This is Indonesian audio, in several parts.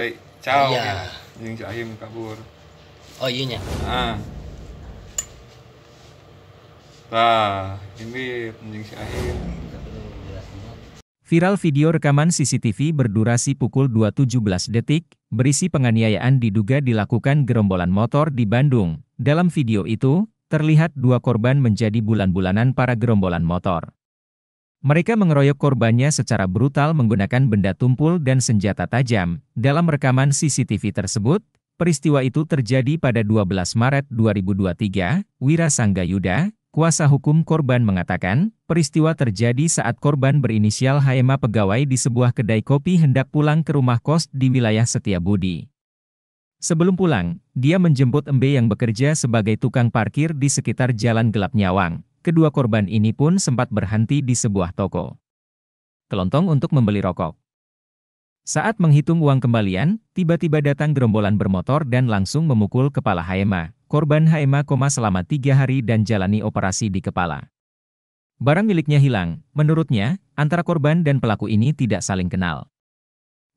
eh ciao. iya. Yang si kabur oh iya nya ah Nah, ini anjing si Viral video rekaman CCTV berdurasi pukul 2.17 detik, berisi penganiayaan diduga dilakukan gerombolan motor di Bandung. Dalam video itu, terlihat dua korban menjadi bulan-bulanan para gerombolan motor. Mereka mengeroyok korbannya secara brutal menggunakan benda tumpul dan senjata tajam. Dalam rekaman CCTV tersebut, peristiwa itu terjadi pada 12 Maret 2023. Wira Sangga Yuda, kuasa hukum korban mengatakan, peristiwa terjadi saat korban berinisial HMA pegawai di sebuah kedai kopi hendak pulang ke rumah kos di wilayah Setiabudi. Sebelum pulang, dia menjemput Embe yang bekerja sebagai tukang parkir di sekitar Jalan Gelap Nyawang. Kedua korban ini pun sempat berhenti di sebuah toko. Kelontong untuk membeli rokok. Saat menghitung uang kembalian, tiba-tiba datang gerombolan bermotor dan langsung memukul kepala Haema. Korban Haema koma selama tiga hari dan jalani operasi di kepala. Barang miliknya hilang, menurutnya, antara korban dan pelaku ini tidak saling kenal.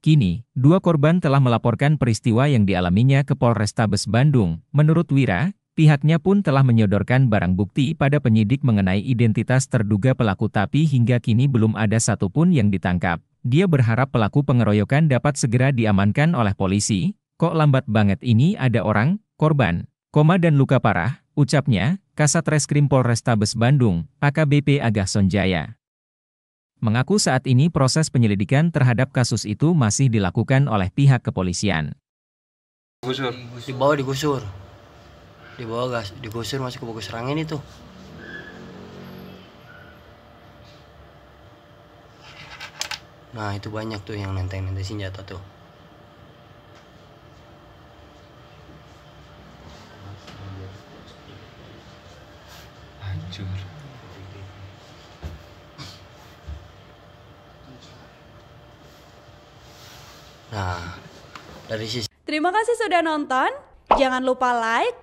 Kini, dua korban telah melaporkan peristiwa yang dialaminya ke Polrestabes Bandung. Menurut Wira, Pihaknya pun telah menyodorkan barang bukti pada penyidik mengenai identitas terduga pelaku tapi hingga kini belum ada satupun yang ditangkap. Dia berharap pelaku pengeroyokan dapat segera diamankan oleh polisi. Kok lambat banget ini ada orang, korban, koma dan luka parah, ucapnya, Kasat Reskrim Polrestabes Bandung, AKBP Agah Sonjaya. Mengaku saat ini proses penyelidikan terhadap kasus itu masih dilakukan oleh pihak kepolisian. Dibawa digusur dibawa gas digusur masih ke bagus serangin itu nah itu banyak tuh yang nenteng-nenteng senjata tuh hancur nah dari sisi Terima kasih sudah nonton. Jangan lupa like,